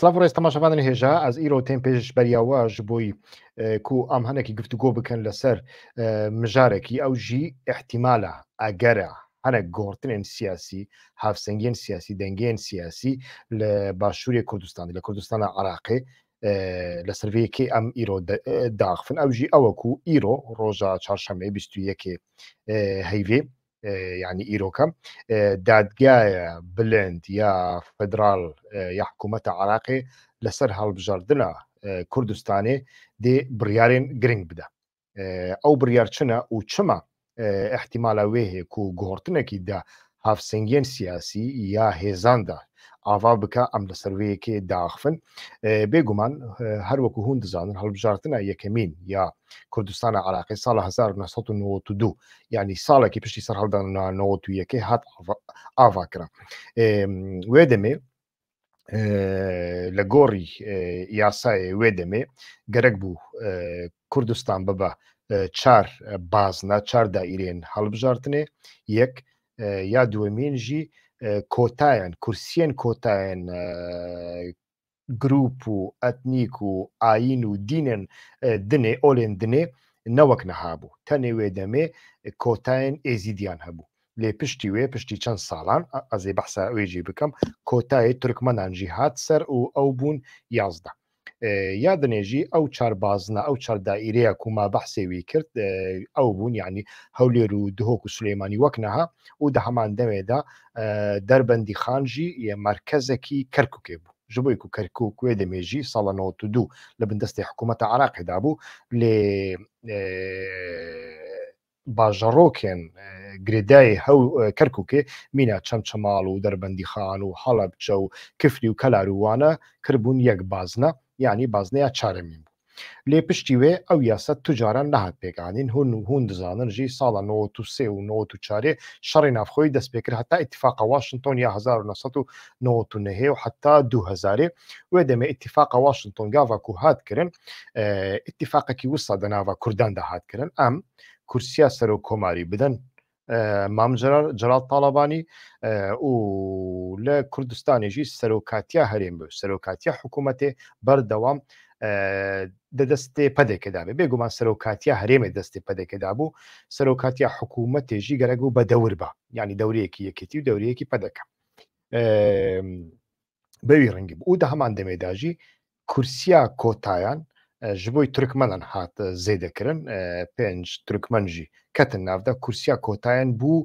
سلااف ڕێز تەماشەوانن هێژا ئەس ئیرۆ تێن پێش بەریاوە ژ بۆی کو ئەم هەنێکی گفتوگۆ بکەن لەسەر مژارێکی ئەو ژی احتیمالە ئەگەرە هەنە گۆڕتنێن سیاسی هافسەنگێن سیاسی دەنگێن سیاسی لە باشووری کوردستانی لە کوردستانە عراقی لە سروەیەکی ئەم ئیرۆ داخفن ئەوژی ئەوەکو ئیرۆ ڕۆژە چارشەمەی 21 هەیوێ یعنی ئیرۆکەم دادگایە بلند یا فدرال یا حکوومەتە عراقی لەسەر هەڵبژاردنە کوردستانی دێ بریارێن گرنگ بدە ئەو بریار چنە و چمە احتیمالە وێ هەیە و گۆڕتنێکی دا هافسنگێن سیاسی یا هێزاندا ئاوا بکە ئەم لە سروەیەکی داخفن بێگومان هەروەکو هون دەزانن هەڵبژارتنە یەکەمین یا کوردستانە عراقی ساڵ 1992 ینی ساڵێکی پشتی سەر هەڵدانەوەکی هات ئاواکرا وێ دەمێ لە گۆڕی یاسایە وێ دەمێ گەرەک بوو کوردستان ببە چار بازنا چار دائیرێن هەڵبژارتنێ یەک یا دووەمێنژی کۆتایەن کورسیان کۆتایەن گروپ و ئەتنیک و ئاین و دینن دنێ ئۆلێن دنێ نەوەک نەهابوو تەنێوێ دەمێ کۆتایەن ئێزیدیان هەبوو لێ پشتی وێ پشتی چەند ساڵان ئەزێ بەحسا وێژی بکەم کۆتایی ترکمەنانجی هات سەر و ئەو بوون یازدا یا دنێژی ئەو چاربازنە ئەو چاردائیرەیە کوما بەحسێوی کرد ئەو بوون یعنی هەولێر و دهۆک و سلەیمانی وەک نەها و دە هەمان دەوێدا دەربەندی خانجی مرکزێکی کەرککێ بوو ژبووی و کەرکک کوێ دەمێژی ساڵە 92 لە بندستی حکوومەتە عراقیدا بوو لێ باژەڕۆکێن گرێدای هەو کەرککێ مینە چەم چەماڵ و دەربەندی خان و هەڵە بچە و کفری و کەلاروانە کردبوون یەک بازنە یعنی بازنەیە چارەمین بوو لێ پشتی وێ ئەو یاسە توجاران نەهات پێکانین هون و هون دزانن ژی ساڵە 93 و 94 شەڕی نافخۆی دەستپێکرد هەتا ئاتفاقا واشنگتن یا 1990 و حتا 2000 وێ دەمێ ئاتفاقا واشنگتن گاواکو هاتکردن ئاتفاقەکی وستا دەناوە کوردان داهاتکردن ئەم کورسیا سەر و کۆماری بدەن مام جرال تاالبانی و لە کوردستانیژی سەرۆکاتیا هەرێم بێ سەرۆکاتیا حکوومەتێ بەردەوام دەدەستێ پدێکدابێ بێگومان سەرۆکاتیا هەرێمە دەستێ پدێکدا بوو سەرۆکاتیا حکوومەتێژی گەرەگ و بە دەور بە ینی دەورەیەکی یەکێتی و دەورەیەکی پدەکە بەوی ڕەنگی بوو و دە هەمان دەمێداژی کورسیا کۆتایان ji bo Türkmenan hat zêdekirin pênc Türkmen jî ketin navda kursiya kotayên bû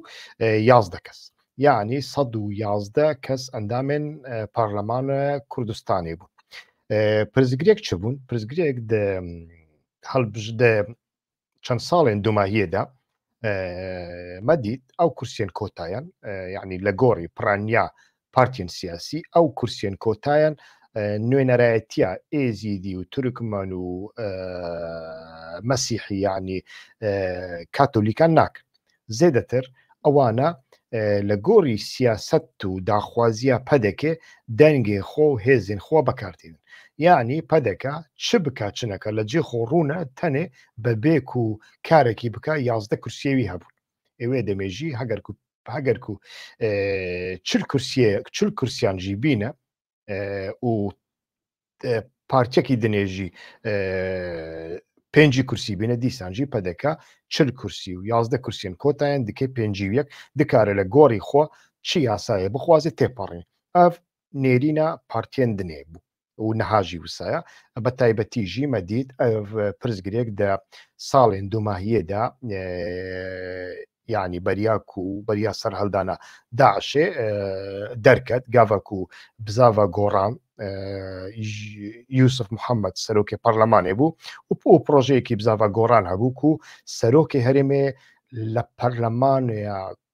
yazda kes. Yani sad û yazda kes endamên Parlamenê Kurdistanê bûn. Pirzgiriyek çi bûn? Pirzgiriyek de helbij de çend salên dumahiyê de medît ew kursiyên kotayan yani li gorî piraniya partiyên siyasî ew kursiyên kotayan نوێنەرایەتە ئێزیدی و ترکمان و مەسیحی یعنی کاتۆلیکان ناکرد زێدەتر ئەوانە لە گۆری سیاست و داخوازیە پەدەکێ دەنگێ خۆ هێزین خۆ بەکارتین یعنی پەدەکە چ بک چنەکە لە جێ خۆڕوونە تەنێ بە بێک و کارێکی بک یازدە کورسێوی هەبوو ئێوێ دەمێژی هەگەر هەگەر و چل کورسیان ژی بینە و پارچەکی دنێژی پێنج کورسی بینە دیسانجی پەدەکە چل کورسی و یازدە کورسیان کۆتایەن دکەی پێنجویەک دکارە لە گۆری خۆ چی یاسایە بخوازێت تێپەڕین ئەف نێرینە پارتێن دنێ بوو و نەهاژی وسایە بە تایبەتی ژیمە دیت پرزگرێک دە ساڵێن دوماهیەدا یعنی بەریاک و بەریا سەر هەلدانە داعشێ دەرکەت گاڤک و بزاوە گۆڕان یوسف محەممەد سەرۆکی پەرلەمانێ بوو و بۆ پرۆژەیەکی بزاوە گۆڕان هەبوو و سەرۆکی هەرێمێ لە پەرلەمانە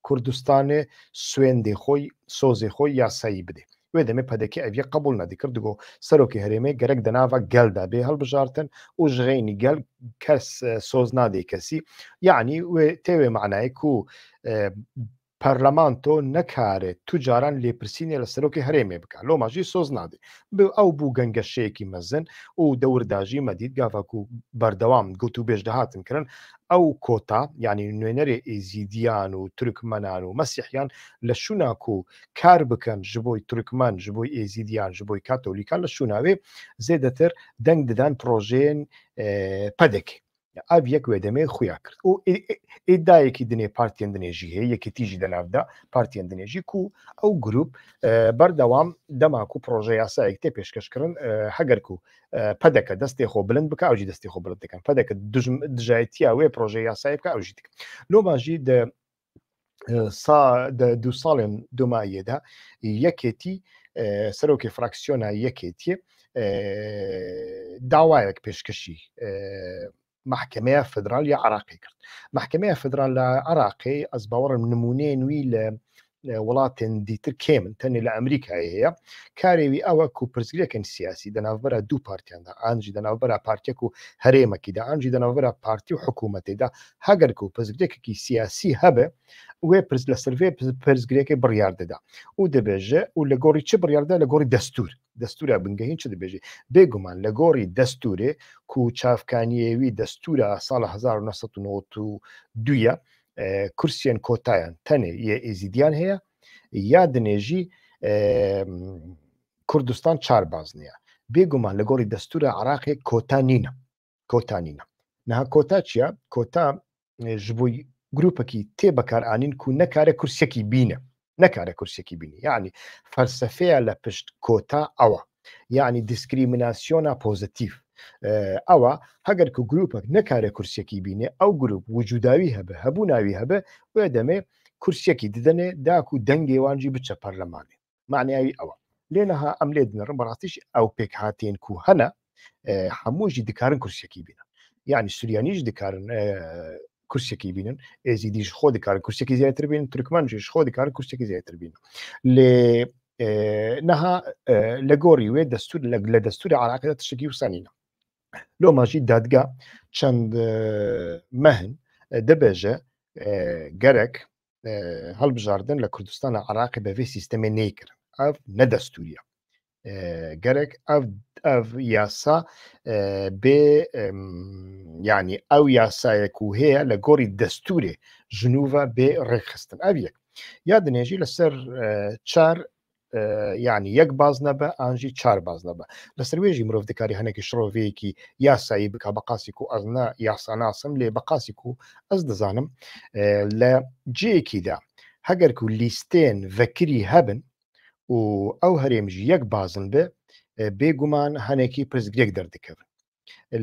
کوردستانێ سوێندێ خۆی سۆزێ خۆی یاسایی بدێت آه، يعني، و وێدەمێ پەدەکی اوی قبول نەدیکرد گۆ سەرۆکی هەرێمەی گەرەک دەناوە گەلدا بێ هەڵبژارتن و ژغینی گەل کەس سۆز نادەی کەسی یعنی و تێوێ معنی کو پەرلەمان تۆ نەکارێت تو جاران لێپرسینێ لە سەرۆکی هەرێمێ بکە لۆ ماژی سۆز نادێ ئەو بوو گەنگەشەیەکی مەزن و دەورداژی مەدید گاافکو بەردەوام گوت و بێژدە هاتن کردن ئەو کۆتا ینی نوێنەرێ ئیزیدیان و ترکمەنان و مەسیحیان لە شووناک و کار بکەن ژ بۆی ترکمان ژ بۆی ئێزیدیان ژ بۆی کاتۆلیکان لە شووناوێ زێدەتر دەنگ ددان پرۆژێن پەدەکێ ئاو یەک وێدەمێ خویا کرد و ئێدایەکی دنێ پارتیان دنێژی هەیە یەکی تیژی دەناودا پارتیان دنێژی کو ئەو گروپ بەردەوام دەماکو و پرۆژه یاسایەک تێ پێشکەشکردن هەگەر و پەدەکە دەستی خۆ بلند بکە ئەوجی دەستی خۆ بڵند دەکەن پەدەکە دژایەتیا وێ پرۆژه یاسای بکە ئەوژی دکە لۆماژی دو ساڵێن دومایەدا یەکێتی سەرۆکی فراکسیۆنا یەکێتیە داوایەک پێشکەشی محکمەیە فدرال یا عراقی کرد محکمەیە فدرال لە عراقی ئەس باوەڕم نمونێ نوی لە وڵاتن دیتر کێمن تەنێ لە ئەمریکای هەیە کارێوی ئەوە و پرسگرەکەن سیاسی دەناوبەرە دوو پارتیاندا ئانجی دەناوبەرە پارتێک و هەرێمەکیدا ئانجی دەناوبەرە پارتی و حکوومەتێدا هەگەرک و پزگرێکێکی سیاسی هەبێ وێ پرز لە سرێ پرسگرێکی بڕیار دەدا و دەبێژە و لە گۆری چه بڕیاردا لە گۆری دەستور دەستورە بنگەهین چ دەبێژی بێگومان لە گۆڕی دەستورێ کو چافکانیەوی دەستورە ساڵ 1992 کورسیان کۆتایان تەنێ یە ئێزیدیان هەیە یا دنێژی کوردستان چارباز نییە بێگومان لە گۆڕی دەستورە عراقی کۆتانینە کۆتانینە نها کۆتا چیە کۆتا ژبووی گرروپەکی تێ بەکارانین و نەکارە کورسەکی بینە نەکارە کورسێکی بینی یعنی فەرسەفەیە لە پشت کۆتا ئەوە یعنی دیسکریمیناسیۆنا پۆزتیف ئەوە هەگەر کو گرروپەک نەکارە کورسێکی بینێ ئەو گرروپ وجوداوی هەبە هەبوو ناوی هەبە وێ دەمێ کورسێکی ددەنێ داک و دەنگێوانجی بچە پەرلەمانێ معنیاوی ئەوە لێنەها ئەم لێ دنە ڕمەڕاستیش ئەو پێک هاتێن کو هەنا هەمووژی دکارن کورسێکی بینە یعنی سوریانیش دکارن کورسێکی بینن ئێزی دیش خۆ دکارن کورسێکی زیاتر بین ترکمانش خۆ دکار کورسێکی زیاتر بین لێ نەها لە گۆری وێ دەستور لە دەستوری عراقدا تشتێکی وسانینە لۆ ماژی دادگا چەند مەهن دەبێژە گەرەک هەڵبژاردن لە کوردستانە عراقی بەوێ سیستەمی نەیکردن ئەف نەدەستوریە گەرەك ئەف ئەو یاسا بێ ینی ئەو یاسایەک و هەیە لە گۆری دەستورێ ژنووە بێ ڕێکخستن ئەو یەک یا دنێژی لەسەر چار ینی یەک باز نەبە ئانژی چار باز نەبە لەسەر وێژی مرۆڤ دکاری هەنێکی شڕۆڤەیەکی یاسایی بک بەقاسی و ئەزنا یاساناسم لێ بەقاسی و ئەس دەزانم لە جەیەکیدا هەگەر و لیستێن ڤەکری هەبن و ئەو هەرێمژی یەک بازن بێ بێگومان هەنێکی پرسگرێک دەردەکەون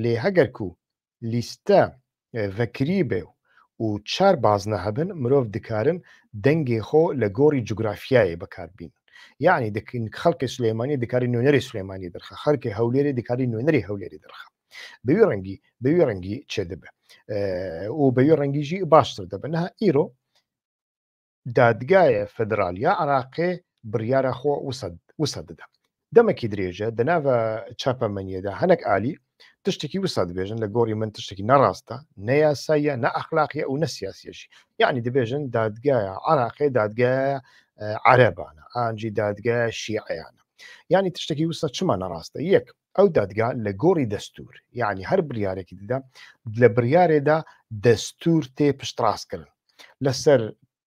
لێ هەگەر و لیستە ڤەکری بێ و و چار باز نەهەبن مرۆڤ دکارن دەنگی خۆ لە گۆری جوگرافیایە بەکاربین یعنی دکن خەڵکی سلێمانی دکاری نوێنەری سلێمانی دەرخە خەڵکی هەولێری دکاری نوێنەری هەولێری دەرخە بەوی ڕەنگی بەوی ڕەنگی چێ دەبێ و بەوی ڕەنگیژی باشتر دەبنها ئیرۆ دادگایە فدرالیا عراقێ بریاە خۆ وسە دەدا دەمەکی درێژە دەناوە چاپەمەنیەدا هەنک عالی تشتێکی وسا دەبێژن لە گۆری من تشتێکی نەڕاستە نەیاسایە نەاخلاقیە و نەسیاسیەشی یعنی دەبێژن دادگایە عراقی دادگایە عرەبانە ئاجی دادگایە شیعیانە ینی تشتێکی وسە چمان نەڕاستە یەک ئەو دادگا لە گۆڕی دەستور یعنی هەر بریارێکی دیدا لە بریارێدا دەستور تێ پشتڕاستکردن لەسەر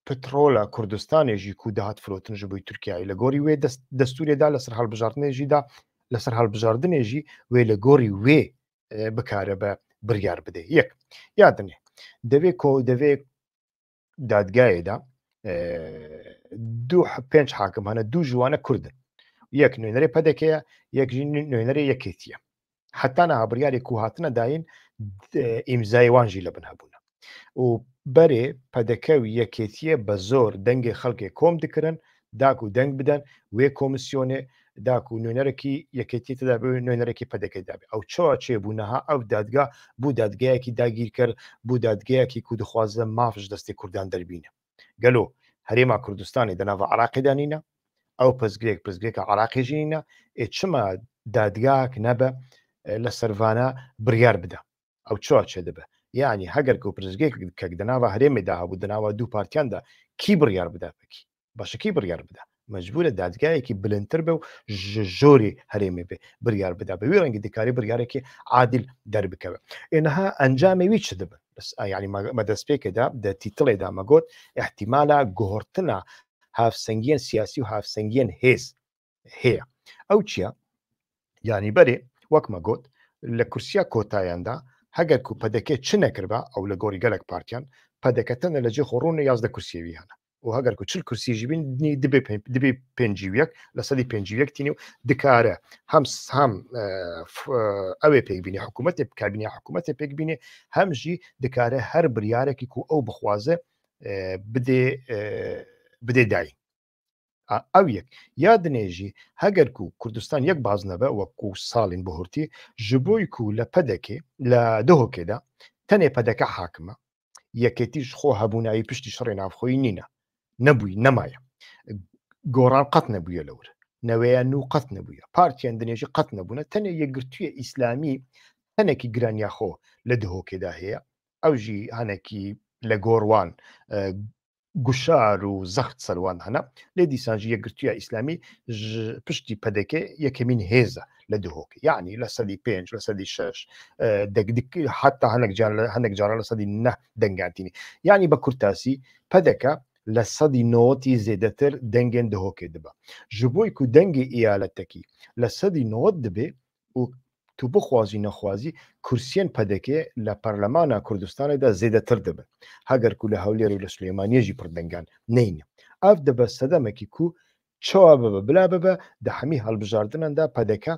پترۆلە کوردستانێژی کو داهات فرۆتنژ بووی تورکایی لە گۆری وێ دەستورێدا لەسەر هەڵبژارنێژیدا لەسەر هەڵبژاردنێژی وێ لە گۆری وێ بکارە بە بریار بدێ یەک یادنێ دەوێت کۆ دەوێت دادگایەدا دو پێنج حاکم هەنە دوو ژوانە کوردن یەک نوێنەرێ پەدەکەیە یەک نوێنەرێ یەکێتیە حتانە هابریاری کو هاتنە داین ئیمزای وانژی لە بن هەبوو و بەرێ پەدەکەو یەکێتیە بە زۆر دەنگێ خەڵکێ کۆم دکردن داک و دەنگ بدەن وێ کۆمسیۆنێ داک و نوێنەرێکی یەکێتی تدا نوێنەرێکی پەدەکەی دابێ ئەو چۆ چێ بوونەها ئەو دادگا بوو دادگایەکی داگیر کرد بوو دادگایەکی کو دخوازە مافش دەستی کوردان دەربینە گەلو هەرێما کوردستانی دەناوە عراقیدانینە ئەو پزگرێک پزگرێکە عراقیژینە ئێ چمە دادگاک نەبە لە سەرڤانە بریار بدە ئەو چۆ چێ دەبە یعنی هەگەر و پرزگەی کەک دەناوە هەرێمێدا هەبوو دەناوە دوو پارتیاندا کی بڕیار بداپکی باشەکی بڕیار بدا مجبورە دادگایەکی بلندتر بە و ژۆری هەرێمێ بێ بریار بدا بەوی ڕەنگە دیکاری بریارێکی عادل دەربکەوە ئێنها ئەنجامێوی چ دەبن ینی مەدەستپێکدا دە تیتڵێدا مەگوت احتیمالە گۆهرتنە هافسەنگیان سیاسی و هافسەنگیان هێز هەیە ئەو چییە؟ ینی بەرێ وەک مەگوت لە کورسیا کۆتاییاندا هەگەر و پەدەکێ چ نەکردە ئەو لە گۆری گەلک پارتیان پەدەکەتەنە لەجێ خۆڕونە یازدە کورسیەوی هەنا و هەگەر و چل کورسیژی بینی دبێ پێنجویەک لە سەدی پێنجویەک تینی و دکارە هەم سام ئەوێ پێکبینی حکوومەتی کابینی حکوومەتی پێکبینێ هەمژی دکارە هەر بریارێکی و ئەو بخوازە بدێ بدێ داین ئەو یەک یا دنێژی هەگەر و کوردستان یەک باز نەبە وەکو ساڵین بەهورتی ji بۆی و لە پەدەکێ لە دهۆکێدا تەنێ پەدەکە حاکمە یەکێتیش خۆ هەبوونایی پشتی شڕێ نافخۆی نینە نەبووی نەمایە گۆڕان قەت نەبووە لەور نەوەیان و قەت نەبووە پارتیان دنێژی قەت نەبوونە تەنێ یەکگرتوویە ئیسلامی هەنێکی گرانیاخۆ لە دهۆکێدا هەیە ئەو ژی هەنێکی لە گۆڕوان گشار و زخت سلوان هنا لدي سانجي یەکگرتوە اسلامي پشتی پەدەکێ يكمين هێزە لدهوك يعني لا لە سەدی پێنج شش دك هەنێک هەندێک جاران لە سەدی نە دەنگاتینی نه بە يعني پەدەکە لە سەدی نۆتی نوتي زيدتر دهۆکێ دهوك دبا جبوي كو ئیالەتەکی ايالتكي سەدی نۆت دبێ و تو بخوازی نەخوازی کورسیان پەدەکێ لە پەرلەمانە کوردستانێدا زێدەتر دەبن هەگەر کو لە هەولێر و لە سلێمانێژی پردەنگان نینە ئاف دەبە سەدەمەکی کو چاوا ببە بلا ببە دە هەمی هەڵبژاردنندا پەدەکە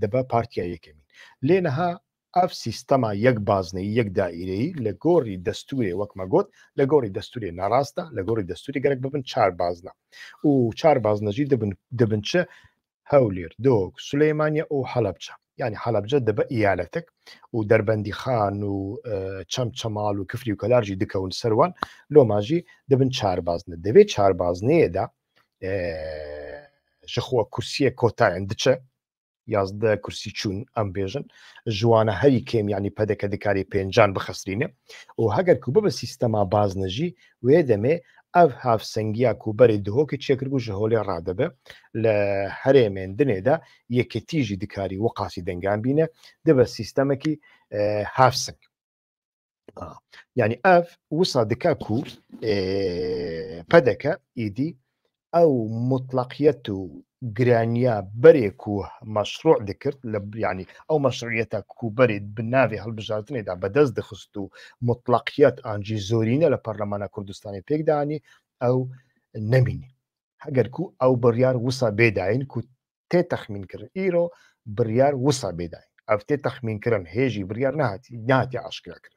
دەبە پارتیا یەکەمین لێنەها ئەف سیستەما یەک بازنەی یەک دائیرەی لە گۆڕی دەستوری وەکمەگوت لە گۆڕی دەستوری ناڕاستە لە گۆڕی دەستوری گەرەک ببن چار بازنە و چار بازنەژی دەبن چە هەولێر دۆک سلەیمانیا ئەو هەڵەبچە ینی حالبجە دەبە ئیالەتێک و دەربەندی خان و چەم چەماڵ و کفری و کەلارژی دکەون سەروان لۆماژی دەبن چاربازنە دەبێت چاربازنەیەدا ژەخۆ کورسیە کۆتایەن دچە یازدە کورسی چوون ئەم بێژن ژوانە هەری کێمیانی پەدەکە دکاری پێنجان بخەسرینە و هەگەر کو بە بە سیستەما بازنەژی وێ دەمێ ئەف هافسەنگیا کوبەری دهۆکی چێکربوو ژە هۆلی ڕادەبە لە هەرێ مێندنێدا یەکەتیژی دکاری وەقاسی دەنگان بینە دەبە سیستەمەکی هافسنگ یعنی ئەف وسا دکا کو پەدەکە ئیدی ئەو مطلەقیەت و گرانیا بەرێک و مەشروع دەکرد لە بریانی ئەو مەشروعەتە کوبەرێت بناوی مطلقيات بەدەست دەخست و مطلقیەت ئانجی او نميني پەرلەمانە کوردستانی پێکدانی ئەو نەمینی هەگەر کو ئەو بڕیار وسا بێداین کو تێ تەخمین کرد ئیرۆ بڕیار وسا بێداین ئەفتێ تەخمینکردن نهاتي بریار نهاتی ناتی عشکراکرد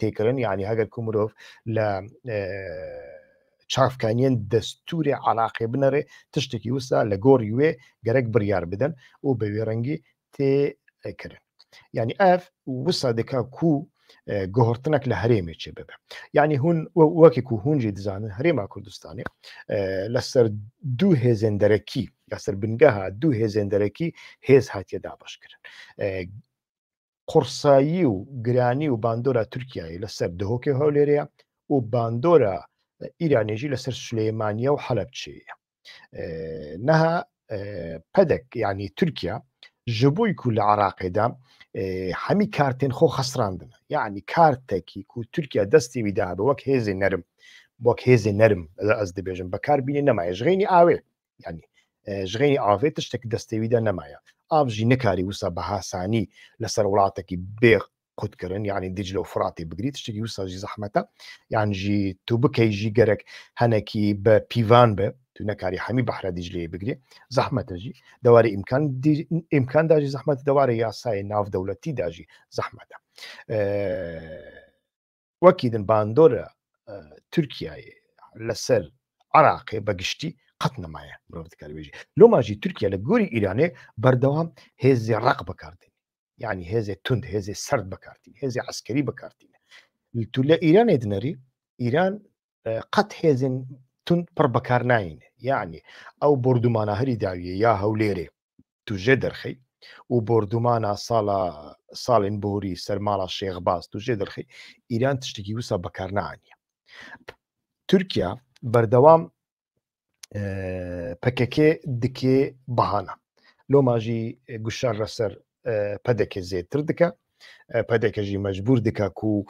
تي كرن يعني اگر كو مروف ل آه چافکانیان دەستوری عراقی بنەڕێ تشتێکی وستا لە گۆری وێ گەرەک بڕیار بدەن و بەوێ ڕەنگی تێکردن ینی ئەف وسا دەکا کو گۆهرتنك لە هەرێمێکی ببە یعنی هون وەکێک و هونجی دزانن هەرێما کوردستانی لەسەر دوو هێزێندەرەکی لەسەر بنگەها دوو هێزێندەرەکی هێز هاتیە دابشکردن قورسایی و گرانی و باندۆرە تورکیایی لەسەر دهۆکی هەولێرەیە و باندۆرە ئیرانێژی لەسەر سلێمانیا و حەلبچێە نەها پەدەک ینی تورکیا ji بۆی کو لە عراقێدا هەمی کارتێن خۆ خەسراندن یعنی کارتێکی کو تورکیا دەستی ویدا بە وەک هێزی نەرم وەک هێزی نەرم ئەس دەبێژم بەکاربیێ نەمایە ژغێنی ئاوێ ینی ژغێنی ئاوێت شتێک دەستێویدا نەمایە ئاژی نەکاری وسە بەهاسانی لەسەر وڵاتێکی بێغ خود کرن یعنی دیجل فراتي بگریت شتێکی وسا جی زەحمەتە یان جی تو بکەی جی گەرەك هەنەکی بە پیوان بە تو نەکاری هەمی بەحرا دیجلەیە بگرێ زەحمەتە جی دەوارە ئیمکان ئیمکان داژی زەحمەت دەوارە یاسای ناو دەوڵەتی داژی زەحمەتە وەکی دن باندۆرە تورکایە لەسەر عراقێ بەگشتی قەت نمایە مرۆڤ دەکارێژی لۆماژی تورکیا لە گۆری ئیرانێ بەردەوام هێزی ڕق بەکاردێن يعني هذا تند هذا سرد بكارتين هذا عسكري بكارتين التولا ايران يدنري ايران آه، قد هذا تند بر بكار ناين يعني او بردمان هري داوية يا هوليري توجه درخي و بردمانا صالا صالين بوري سرمالا شيخ باز توجه درخي ايران تشتكي وسا بكار ناين تركيا بەردەوام پەکەکێ دکێ لو لۆماژی گوشار رسر پەدەکێ زێتر دکە پەدەکەژی مەجبور دکە و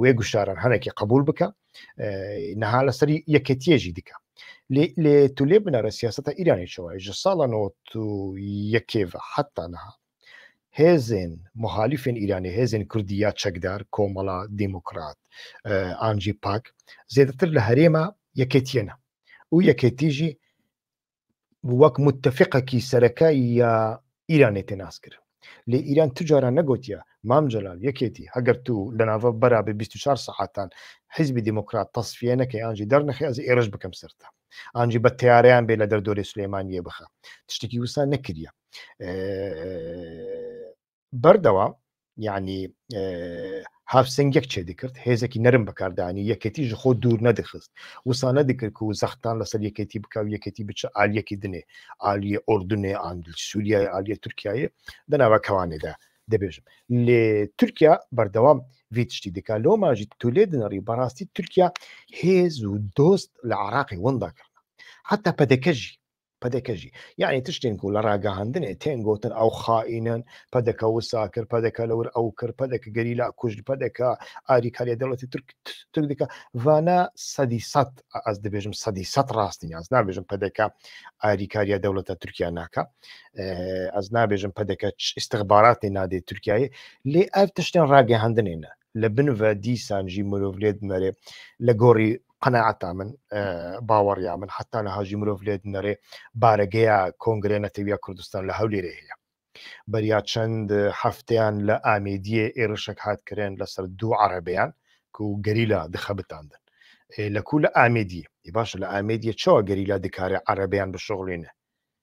وێ گوشاران هەنێکی قبول نه سری نەها لەسەری یەکێتیێژی ل ل تو لێ بنەرە سیاستە ایرانیشەوە ژە نو تو یەکێڤە حتا نه هێزن مخالفین ایرانی هێزن کردیا چەکدار کۆمەڵا دموکرات انجی آه، پاک زیاتر لە هەرێمە یەکێتیەنە و یەکێتیژی وەک متفقه کی یا ئیرانێ تێناس کرد لێ ئیران تجاران نەگوتیە مام جەلال یەکێتی هەگەر تو لەناوە بەرابێ 24 ساعتان حیزبی دموکرات تەصفیە نەکەی ئاجی دەرنەخی ئەز ئێرش بکەم سرتە ئاجی بە تیاریان بێ لە دەردۆری سلێمانیە بخە تشتێکی وسان نەکریە بەردەوام یعنی هاوسنگ یەک چێ دەکرد هێزێکی نەرم بەکاردانی یەکەتی ژ خۆ دوور نەدەخست وسانە دەکرد و زەختان لەسەر یەکەتی بکاو یەکەتی بچە ئالیەکی دنێ ئالیە ئۆردنێ ئاندل سووریای ئالیە تورکایە دەناوە کەوانێدا دەبێژم لێ تورکیا بەردەوام تشتی دکا لەۆ ماژی تولێ دنەڕی بەڕاستی تورکیا هێز و دۆست لە عراقی وەندا کرد حتا پەدەکەژی پدەکەژی یعنی تشتێن و لە ڕاگەهاندنێ تێنگوتن ئەو خائینەن پدەکە وسا کرد پدەکە لەور ئەو کرد پدەکە گەری لا کوژ پدەکە ئاریکارێ دەڵەتی ترکەکە ڤانا سەدی سەد ئەس دەبێژم سەدی سەد ڕاستی یاز نابێژم پدەکە ئاریکاریە دەوڵەتە تورکیا ناکە ئەس نابێژم پدەکە استخباراتی نادێت تورکایە لێ ئەف تشتێن ڕاگەهاندنێنە لە بنە دیسانجی مرۆڤ لێت مەرێ لە گۆڕی من آه، باور يا من حتى أنا هاجي ملوف ليد نري بارجيا كونغرينا تبيا كردستان لهولي ريه يا بريا تشند حفتيان لأميدية إرشك هات كرين لسر دو عربيان كو لە کو لە ئامیدی باشە يباش لأميدية چاوە گەریلا دكاري عربيان بشغلين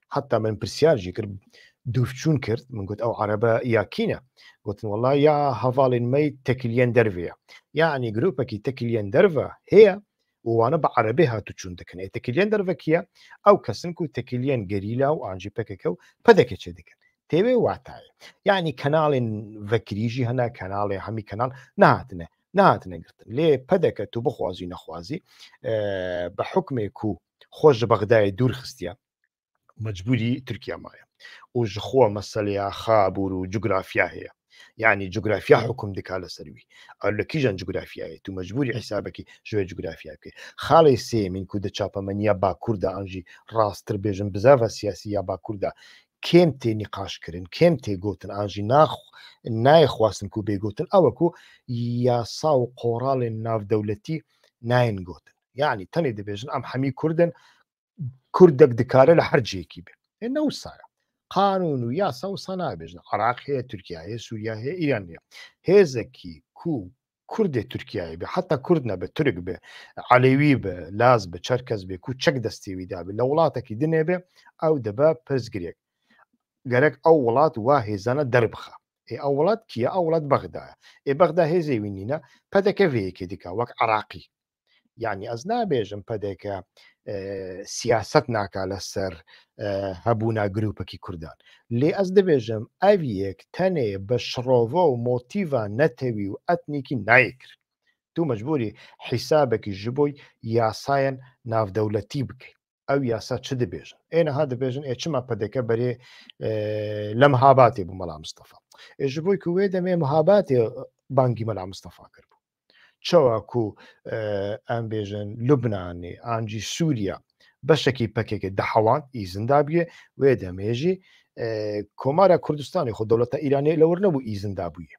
حتى من پرسیارژی کرد دووفچوون كرت من او ئەو يا كينا قلت والله يا هەواڵین مي تكليان درفيا يعني جروبك تكليان درفا هي وانە بە عربێ هاتو چوون دەکەن تکلیان دەرڤکیە ئەو کەسن و تکلیان گەریلا و ئانجی پەکەکە و پەدەکەچێ دەکەن تێوێ واتایە یعنی کەناڵێن ڤکریژی هەنا کەناڵێ هەمی کەناڵ نهاتنە نهاتنەگرتن لێ پەدەکەت و بخوازی نەخوازی بە حکمێک و خۆش بەغدای دوور خستە مجبوری ترکیا مایە و ژخۆ مەسەلیا خابور و جوگرافیا هەیە یعنی جوگرافیا حکم دیکا لە سەروی ئەو لە کیژان جوگرافیایە تو مجبوری حیسابەکی ژێ جوگرافیا بکەیت خاڵی سێمین کو دە چاپەمەنیە با کووردا ئەنجی ڕاستتر بێژم بزاە سیاسی یا با کووردا کێم تێ نیقاشکردن کێم تێگوتن ئاژی ناخ نایخواستن و بێگوتن ئەوەکو یاسا و قۆراڵێ ناودەولەتی ناین گوتن یعنی تەنێ دەبێژن ئەم هەمی کوردن کوردێک دکارە لە هەرجەیەکی بێ نە ساە قانون و یاسە و سەنابێژن عراق هەیە تورکیا هەیە سووریا هەیە ئیران نیە هێزەکی کو کوردێ تورکیایی بێ حتا کورد نەبێ ترک بێ علەوی بە لاز بە چەرکەس بێ و چەک دەستیویدا بێ لە وڵاتێکی دنێ بێ ئەو دەبە پزگرێک گەرەک ئەو وڵات وا هێزانە دەربخە ئێ ئەو وڵات کیە ئەو وڵات بەغدایە ئێ بەغدا هێزەوی نینە پەدەکە وەیەکێ دیکە وەک عراقی یعنی ئەس نابێژم پەدێکە سیاست ناکا لەسەر هەبوونا گرروپەکی کوردان لێ ئەس دەبێژم ئەویەک تەنێ بە شڕۆڤە و مۆتیڤە نەتەوی و ئەتنیکی نایکرد تو مەجبوری حیسابێکی ژ بۆی یاسایەن ناودەولەتی بکەیت ئەو یاسا چ دەبێژن ئێنەها دەبێژن ئێ چما پەدەکە بەرێ لەم هاباتێ بوو مەلا مستەفا ئێژ بۆی کوێ دەمێ مەهاباتێ بانگی مەلا مستەفا کرد چاواکو ئەم بێژن لوبنانی ئانجی سووریا بەشێکی پەکێکی داحەوان ئیزندا بێ وێ دەمێژی کۆمارە کوردستانی خۆ دەوڵەتە ئیرانی لەور نەبوو ئیزندا بووە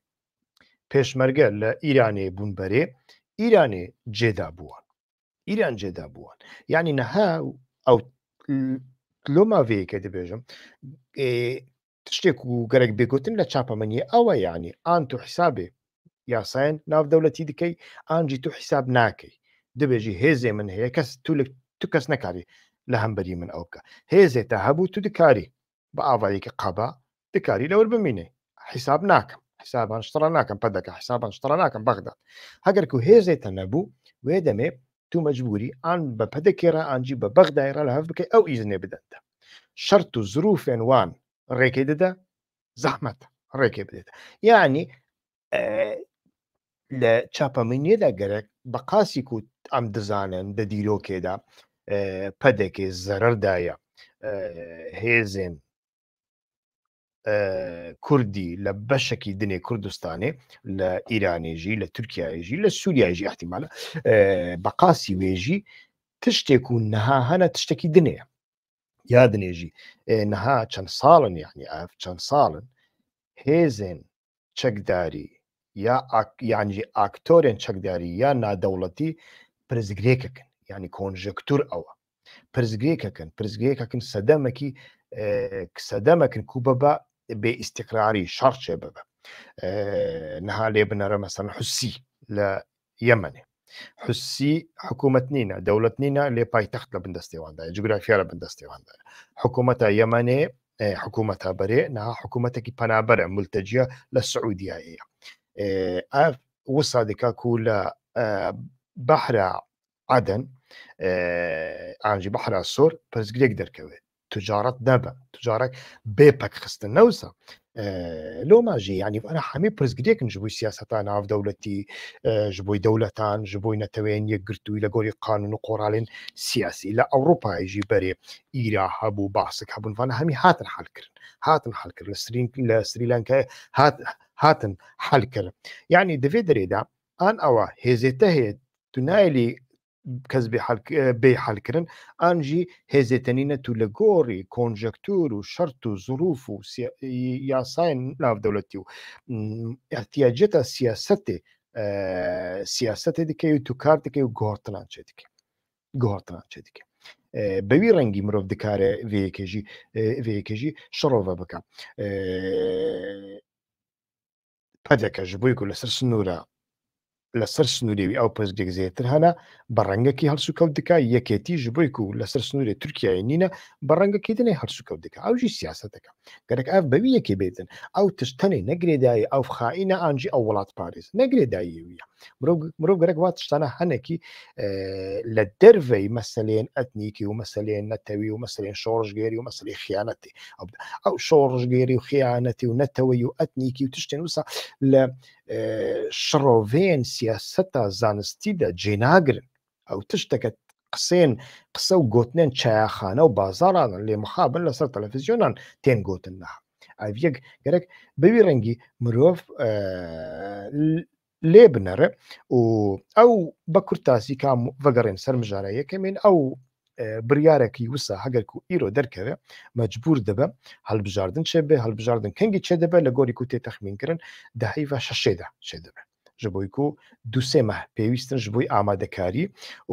پێشمەرگە لە ئیرانێ بوونبەرێ ئیرانێ جێدا بووان ئیران جێدا بووان ینی نەها ئەو لۆماڤەیەکە دەبێژم شتێک و گەرەک بێگوتن لە چاپەمەنی ئەوە یانی ئان تو حیسابێ یاسایەن ناودەوڵەتی دکەی ئانجی تو حیساب ناکەی دەبێژی هێزێ من هەیە کەس تو تو کەس نەکاری لە هەمبەری من ئەو بکە هێزێ تا هەبوو تو دکاری بە ئاوایەکی قەبا دکاری لەور بمینێ حیساب ناکەم حسابان شترا ناکەم پدەکە حسابان شترا ناکەم بەغداد هەگەر و هێزێتە نەبوو وێ دەمێ تو مەجبوری ئان بە پدەکێرا ئانجی بە بەغدایرا لە هەف بکەی ئەو ئیزنێ بدەنتە شەرت و زروفێن وان ڕێکی دەدا زەحمەت ڕێکی بدێت یعنی يعني، آه، لە چاپەمەنیە لە گەرەک بە قاسی کووت ئەم دەزانن دە دیرۆکێدا پەدەکێ زەرەردایە هێزن کوردی لە بەشێکی دنێ کوردستانی لە ئیرانێژی لە تورکایژی لە سووریایژی احتیممالە بە قاسی وێژی تشتێک و نەها هەنە تشتێکی دنێە یا دنێژی نەها چەند ساڵن یعنی ئاف چەند ساڵن هێزن چەکداری یا یانجی ئاکتۆرێن چەکداری یا نادەوڵەتی پرزگرێکەکەن ینی کۆنژەکتور ئەوە پرزگرێکەکەن پرزگرێکەکەن سەدەمەکی سەدەمەکن کوبە بە بێ ئیسیقراری شارچێ ببە نەها لێ بنەرە مەسەن حوسی لە یەمەنێ حوسی حکوومەت نینە دەوڵەت نینە لێ پایتەخت لە بندستێواندای جوگرافیا لە بندستێواندای حکوومەتە یەمەنێ حکوومەتە بەرێ نها حکوومەتێکی پەنابەرە ملتەجیە لە سعودیایە آه، اف وصادك كولا آه، بحر عدن ئاجی بەحرا سۆر پرسگرێک دەرکەوێت تجارت نەبە تجارەك بێپەک خستن نەوسە لۆ ماژی ینی ئەە هەمی پرسگرێکن ژ بووی سیاستا ناودەولەتی ژ بۆی دولتي ژ آه، دولتان نەتەوێن نتوين گرتووی الى قولي قانون سياسي لا اوروبا يجي بري ايرا هابو باسك هابون فانا هەمی هاتن حالکردن هاتن حالکرد لە سرین لە سریلانکە هات هاتن حل کرد یعنی دەوێ دەرێدا ئان ئەوە هێزێتە هەیە دونایلی کەس بێ حلکردن ئانجی هێزێتەنینە تو لە گۆڕی کۆنجەکتور و شەرت و زروف و یاسای ناودەوڵەتی و احتیاجێتە سیاستی سیاستی دکەی و تو کار دەکەی و گۆرتنان چێ دکە گۆرتنان چێ دکە بەوی ڕەنگی مرۆڤ دکارە وەیەکێژی شڕۆڤە بکە Pas d'acajou et que la seule sonora لەسەر سنووری ئەو پزگێک زیاتر هەنا بە ڕەنگەکی هەرسو کەوت دکا یەکێتی ژبویک و لەسەر سنووری تورکیای نینە بە ڕەنگەکی دنێ هەرسو کەوت دکە ئەوژی سیاستەکە گەرەك ئەف بەوی یەکێ بێتن ئەو تشتەنێ نەگرێدایی ئەو خاینە ئانجی ئەو وڵات پارێز نەگرێداییویە مرۆڤ گەرەك وا تشتانە هەنێکی لە دەرڤەی مەسلێن ئەتنیکی و مەسلێن نەتەوی و مەسلێن شۆڕژگەری و مەسلی خیانەتی ئەو شۆڕژگەری و خیانەتی و نەتەوەی و ئەتنیکی و تشتێن وسا لە شڕۆڤێن سیاسەتا زانستیدا جێناگرن ئەو تشتەکەت قسێن قسە و گوتنێن چایاخانە و بازارانن لێ مخابن لەسەر تەلەڤزیۆنان تێن گوتن نها ئاویەک گەرەك بەوی ڕەنگی مرۆڤ لێ بنەرە و ئەو بە کورتاسی کام بەگەڕێن سەر مژارە یەکەمین ئەو بریارێکی وسە هەگەر و ئیرۆ دەرکەوێ مەجبور دەبە هەلبژاردن چێ بێ هەلبژاردن کەنگی چێ دەبە لە گۆری کوتێ تەخمینکردن داهیڤ شەشێدا چێ دەبێت ji بۆی و دوسێمە پێویستن ji بۆی ئامادەکاری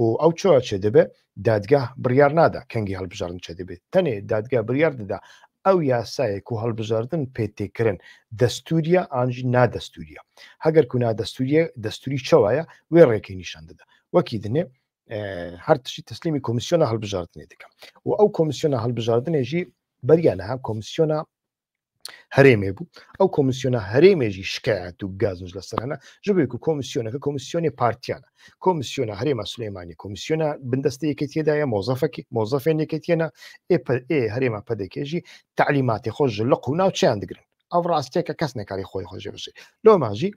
و ئەو چۆە چێ دەبێت دادگا بریار نادا کەنگی هەلبژارن چێ دەبێت تەنێ دادگا بریار دەدا ئەو یاسایەک و هەڵبژاردن پێتێکردن دەستوریە ئاژی نادەستوریە هەگەر کو نادەستوریە دەستوری چاوایە وێ ڕێکی نیشان دەدا وەکی دنێ هەر تشی تەسللیمی کۆمیسیۆنە هەڵبژاردنێ دەکەم و ئەو کۆمیسیۆنە هەڵبژاردنێژی بەریانەها کۆمیسیۆنە هەرێمێ بوو ئەو کۆمیسیۆنە هەرێمێژی شکایەت و گازنج لەسەرەنە ژبێک و کۆمیسیۆنەکە کۆمیسیۆنی پارتیانە کۆمیسیۆنە هەرێمە سلێمانی کۆمیسیۆنە بندستی یەکێتیداە مۆزەفەکی مۆزەفێن یەکێتیەنە ئێ هەرێمە پەدەکێژی تعلیماتی خۆش لە قو ناو چیان دەگرن ئەو ڕاستەیە کە کەس نەکاری خۆی خۆشێ بشێ لۆ ماژی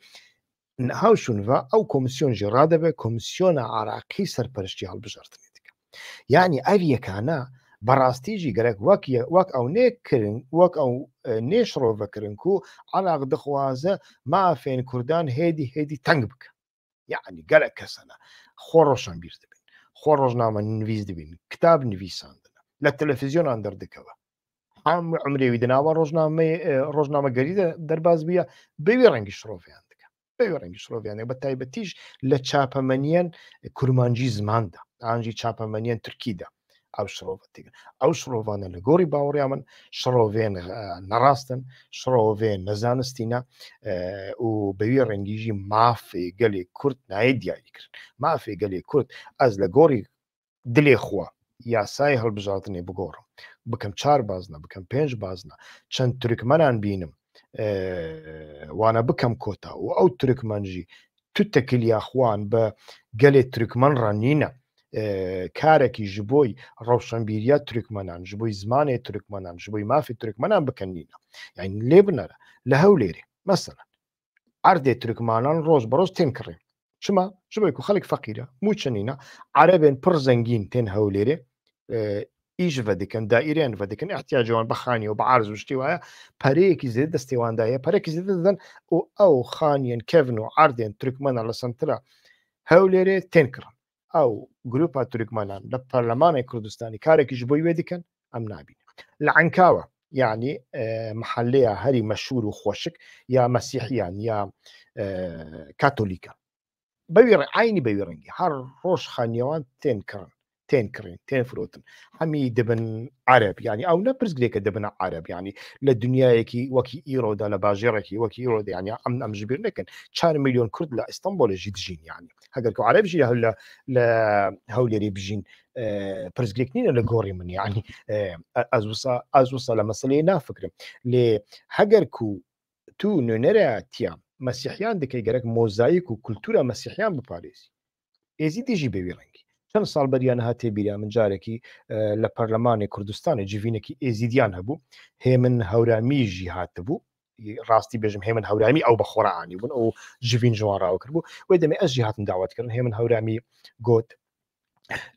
هاوشونڤ ئەو کۆمسیۆن ژێڕادەبێ کۆمسیۆنە عراقی سەرپەرشتی هەڵبژارتنی دیکە یعنی ئەویەکانە بەڕاستیژی گەرەک وەک وەک ئەو نێکردن وەک ئەو نێشڕۆڤەکردن و عراق دەخوازە مافێن کوردان هێدی هێدی تەنگ بکە یعنی گەرەک کەسەنە خۆ ڕۆشان بیر دەبین خۆ ڕۆژنامە نویست دەبین کتاب نویساندنە لە تەلەفیزیۆنان دەردەکەەوە ئەم عمرێوی دناوە ڕۆژنامە ڕۆژنامەگەری دەرباز بیە بەوی ڕەنگی شرۆڤیان بەوێ ڕەنگی شرۆڤیانێک بە تایبەتیش لە چاپەمەنیەن کورمانجی زماندا ئاجی چاپەمەنیەن ترکیدا ئەو شرۆڤەتیگە ئەو شرۆڤانە لە گۆری باوەڕیا من شرۆڤێن نەڕاستن شرۆڤێن نەزانستینە و بەوی ڕەنگیژی مافێ گەلێک کورت نایە دیاری کرد مافێ گەلێک کورت ئەس لە گۆری دلێ خوا یاسای هەڵبژاتنێ بگۆڕم بکەم چار بازنە بکەم پێنج بازنە چەند ترکمەران بینم وانە بکەم کۆتا و ئەو ترکمەنجی تو تەکلیاخواان بە گەلێ ترکمەن ڕەنینە کارێکی ji بۆی ڕەوشەمبیریە ترکمەنان ji بۆی زمانێ ترکمەنان ji بۆی مافی ترکمەنان بکەنینە یان لێ بنەرە لە هەو لێرێ مەسەنە ئەردێ ترکمانان ڕۆژ بەڕۆژ تێنکڕێ چما ژبێک و خەڵک فەقیرە موچەنینە عربێن پڕ زەنگین تێن هەولێرێ ئیش بەدیکەن دائرين بەدیکن احتیاجوان بەخانی و بەعاز و شتیواە پەرەیەکی زیێت دەستیواندایە پەرێکی زیێت دەدەن و ئەو خانیان کەڤن و ئاردێن ترکمەە لە سنترا هەولێرێ تێنکردن ئەو گروپا تورکمانان لە پەرلەمانی کوردستانی کارێکیش بۆی وێ دیکەن ئەم نابین لە ئەنکاوە یعنی يعني، آه، محلەیە هەری مەشهور و خۆشک یا مەسیحیان یا کاتۆلیکە آه، بەوی عینی بەوی ڕەنگی هەر ڕۆژ خانیەوان تێنکردن تين كرين تين فروتن همي دبن عرب يعني او نبرز قليك دبن عرب يعني للدنيا يكي وكي ايرو دا لباجير يكي وكي ايرو يعني ام ام جبير لكن 4 مليون كرد لا اسطنبول جيد جين يعني كو عرب جيه هلا لا هولي بجين آه، برز قليك ليكنين لغوري من يعني ازوصا آه، ازوصا ازوسا لما صلينا فكره لي كو تو نونرا تيام مسيحيان دكي غرق موزايكو كولتورا مسيحيان بباريس ازي دي جي بيبيرين چەند ساڵ بەریان هاتێ بیریا من جارێکی لە پەرلەمانی کوردستانی جیڤینێکی ئێزیدیان هەبوو هێمن هەورامیژی هاتبوو ڕاستی بێژم هێمن هەورامی ئەو بە خۆرانی بوون ئەو جوین جوانڕاو کرد بوو وی دەمێ ئەسجی هاتن داواتکردن هێمن هەورامی گوت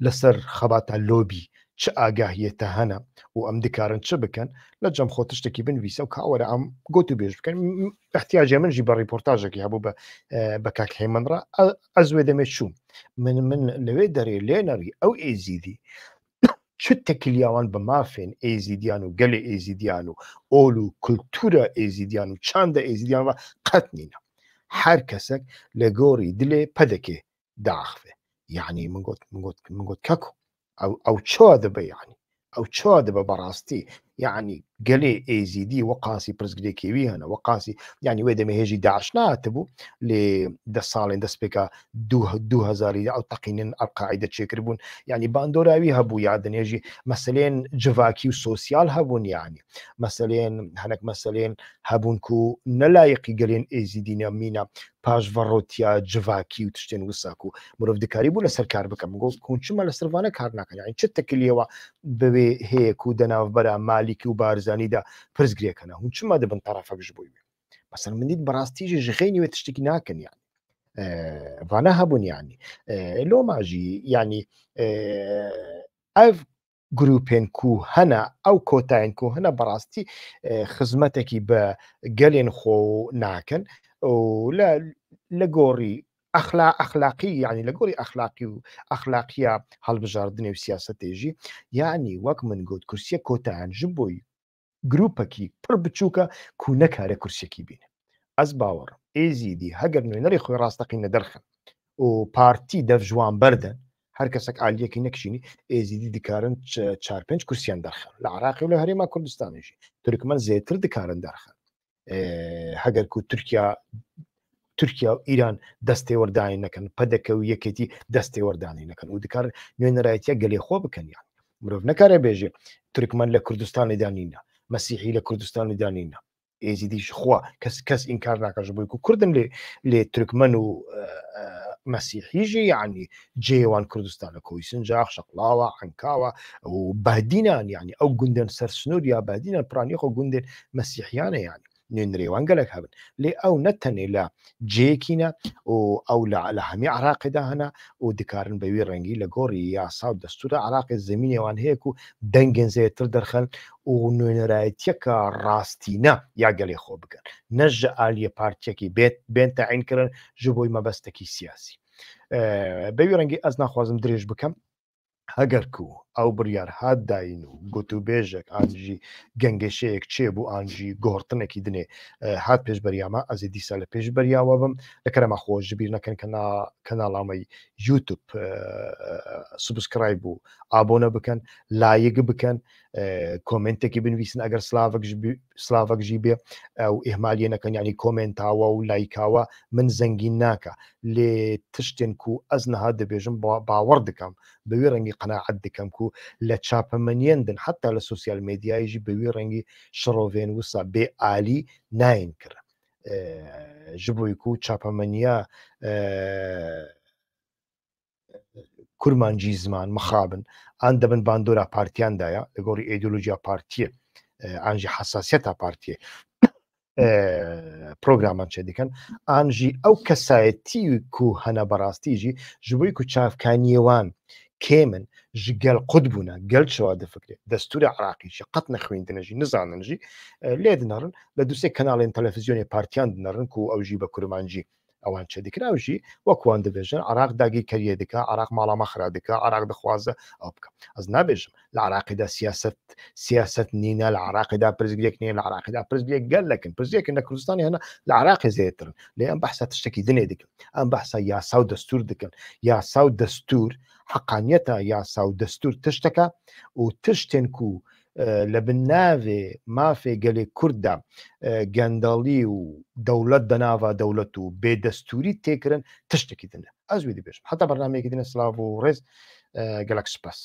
لەسەر خەباتە لۆبی چه ئاگاهیەتە هەنا و ئەم دکارن چه بکەن لە جەم خۆ تشتێکی بنویسە و کاوەرە ئەم گوت و بێژ بکەن احتیاجێ منژی بە ریپۆرتاژێکی هەبوو بە کاک هێمنڕ ئەزوێ دەمێت چوم من من لەوێ دەڕێ لێنەڕی ئەو ئێزیدی چ تەکلیاوان بە مافێن ئێزیدیان و گەلێ ئێزیدیان و ئۆل و کولتورە ئێزیدیان و چاندە ئێزیدیان و قەت نینە هەر کەسێک لە گۆری دلێ پەدەکێ داخێ یعنی منگوت منگوت کەکو ئەو چۆ دەبە یعنی ئەو چۆ دەبە بەڕاستی یعنی گەلێ ئێزیدی وە قاسی پرسگرێکێوی هەنە وە قاسی ینی وێ دەمەهێژی داعشناتە بوو لێ دە ساڵێن دەستپێکە 2000 ئەو تەقینن ئەرقاعی دەچێکرد بوون ینی باندۆراوی هەبوو یادنێژی مەسلێن جڤاکی و سوسیال هەبوون یانی مەسلێن هەنک مەسلێن هەبوونکو و نەلایەقی گەلێن ئێزیدینە مینە پاشڤڕۆتیا جڤاکی و تشتێن وساکو مرۆڤدکاری بوو لە سەرکار بکەم گۆڵ کونچمە لە سەروانە کار ناکەن چ تەکلیەوە بەوێ هەیە و دەناوبەرە مالی مالیکی و بارزانیدا پرسگرێکەنە هون چما دەبن تەرافەکش بووی مەسەر منیت بەڕاستیژی ژغێنی وێت تشتێکی ناکەنیان وانە هەبوون ینی لۆ ماژی ینی ئەف گروپێنکو هەنا ئەو کۆتاینکو هەنا بەڕاستی خزمەتێکی بە گەلێن خۆ ناکەن لە گۆڕی ئەخلا ئەخلاقی یعنی لە گۆری ئەخلاقی و ئەخلاقیە هەڵبژاردنێ و سیاستێژی یانی وەک من گوت کورسیە کۆتایانژم بۆی گرروپەکی پڕ بچووکە کوونەکارە کورسێکی بینە ئەس باوەڕم ئێزیدی هەگەر نوێنەری خۆی ڕاستەقی نەدەرخن و پارتی دەف ژوان بەردەن هەر کەسێک ئالیەکی نەکشینی ئێزیدی دیکارن چار پێنج کورسیان دەرخن لە عراقی و لە هەرێما کوردستانیشی تورکمە زێتر دکارن دەرخن هەگەر و تورکیا تورکیا و ئیران دەستێوەردانی نەکەن پەدەکە و یەکێتی دەستێوەردانی نەکەن و دکار نوێنەرایەتە گەلێخۆ بکەنیان مرۆڤ نەکارە بێژێ ترکمان لە کوردستانی دانینە مەسیحی لە کوردستانی دانینە ئێزیدیش خوا کەس کەس ئینکار ناکەش بووی و کوردم لێ لێ ترکمن و مەسیحیژی یعنی جێوان کوردستانە کۆیسن جاخ شەقلاوە ئەنکاوە و بادینان یعنی ئەو گوندن سەر سنوور یا بادینە پرانیخۆ گوندێن مەسیحیانە یانی نوێنرێوان گەلک هەبن لێ ئەو نەتەنێ لە جێکینە و ئەو لە هەمی عراقیدا هەنا و دکارن بەوی ڕەنگی لە گۆڕی یاسا و دەستورە عراقی زمینێوان هەیەک و دەنگێنزێتتر دەرخەن و نوێنەرایەتەکە ڕاستینە یا گەلێ خۆ بکەن نەژە ئالیە پارتیەکی بێت بێن تاعینکردن ژ بۆی مەبەستەکی سیاسی بەوی ڕەنگی ئەس ناخوازم درێژ بکەم هەگەر کو ئەو بڕیار هات داین و گوتوبێژێک ئاجی گەنگێشەیەک چێ بوو ئاجی گۆڕتنێکی دنێ هات پێش بەریامە ئەزی دیسا لە پێش بەریاوە بم لەکەرەمە خۆش بیر نەکەن کە کەناڵامەی یوتوب سوبسکرای بوو ئابۆنە بکەن لایەک بکەن کۆمنتێکی بنویسن ئەگەر سلااوەکژی بێ ئەو ئێمالیە نەکەن ینی کۆمنتاوە و لایکاوە من زەنگین ناکە لێ تشتێن و ئەز نەها دەبێژم باوەڕ دکەم بەوێ ڕەنگی قەنەعەت دکەم و و لە چاپەمەنیێندن حتا لە سوسیال میدیایژی بەوی ڕەنگی شڕۆڤێن وسا بێ عالی ناین کرد ji بۆی و چاپەمەنیە کورمانجی زمان مخابن ئەن دەبن باندۆرا پارتیاندایە لە گۆری ئیدۆلۆژیا پارتیە ئەنجی حساسیەتا پارتیە پرۆگرامان چێ دیکەن ئانژی ئەو کەسایەتی و هەنە بەڕاستیژی ژبووی و چافکانیێوان کێمن ژگەل قوت بوون گەلچەوە دەفکرێت دەستورە عراقی شی قەت نەخوێندنەژی نزاننەژی لێ دنەڕن لە دووسێ کەناڵێن تەلەفزیۆنی پارتیان دنەڕن و ئەوژی بە کورمانجی ئەوان چ دیکراوژی وەکوان دەبێژن عراق داقي كريه دکا عراق مالا مخرا دکا عراق دخوازة أو بكا ئەس نابێژم لە دا سياسة سياسة نينا لە دا برزقليك نينا لە دا برزقليك گەلەکن لكن برزقليك کوردستانی هەنا هنا عراقی زيترن لأن بحثة تشتكي تشتێکی دنێ أن بحثة يا ساو دستور دەستور يا ساو دستور حەقانیەتە یاسا و دەستور تشتەکە و تشتێنک و لە بناوێ مافێ گەلێ کووردا گەندەڵی و دەوڵەت دەناوا دەوڵەت و بێدەستوری تێکردن تشتێکی دنە ئەزوی دەبێش حتا بەنامێکی دنە سلااو و ڕێز گەلکسپەس.